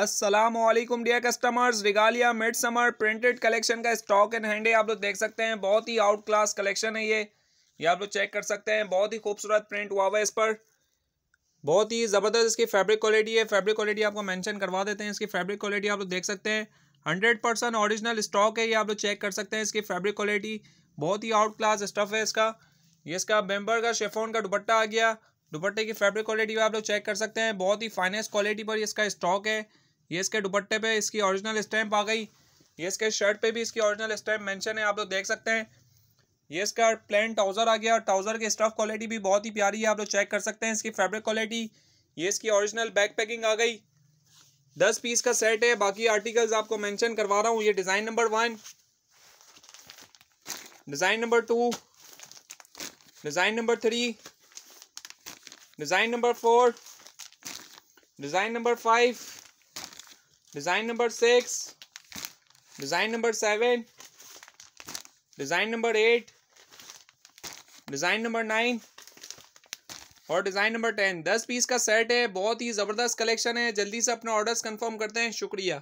Aslam dear customers Regalia mid summer printed collection का stock and hand है आप लोग देख सकते हैं बहुत ही आउट क्लास कलेक्शन है ये ये आप लोग चेक कर सकते हैं बहुत ही खूबसूरत प्रिंट हुआ हुआ है इस पर बहुत ही ज़बरदस्त इसकी फैब्रिक क्वालिटी है फैब्रिक क्वालिटी आपको मैंशन करवा देते हैं इसकी फैब्रिक क्वालिटी आप लोग देख सकते हैं हंड्रेड परसेंट ऑरिजिनल स्टॉक है ये आप लोग चेक कर सकते हैं इसकी फैब्रिक क्वालिटी बहुत ही आउट क्लास स्टफ़ है इसका ये इसका मेम्बर का शेफोन का दुपट्टा आ गया दुपट्टे की फैब्रिक क्वालिटी आप लोग चेक कर सकते हैं बहुत ही फाइनेस्ट क्वालिटी पर इसका स्टॉक है ये इसके दुपट्टे पे इसकी ओरिजिनल स्टैम्प आ गई ये इसके शर्ट पे भी इसकी ओरिजिनल स्टैम्प मेंशन है आप लोग देख सकते हैं ये इसका प्लेन ट्राउज़र आ गया ट्राउज़र की स्टफ क्वालिटी भी बहुत ही प्यारी है आप लोग चेक कर सकते हैं इसकी फेब्रिक क्वालिटी ये इसकी ओरिजिनल बैक पैकिंग आ गई दस पीस का सेट है बाकी आर्टिकल्स आपको मैंशन करवा रहा हूँ ये design number one design number two design number three design number four design number five design number six design number seven design number eight design number nine और design number ten दस piece का set है बहुत ही ज़बरदस्त collection है जल्दी से अपना ऑर्डर्स कंफर्म करते हैं शुक्रिया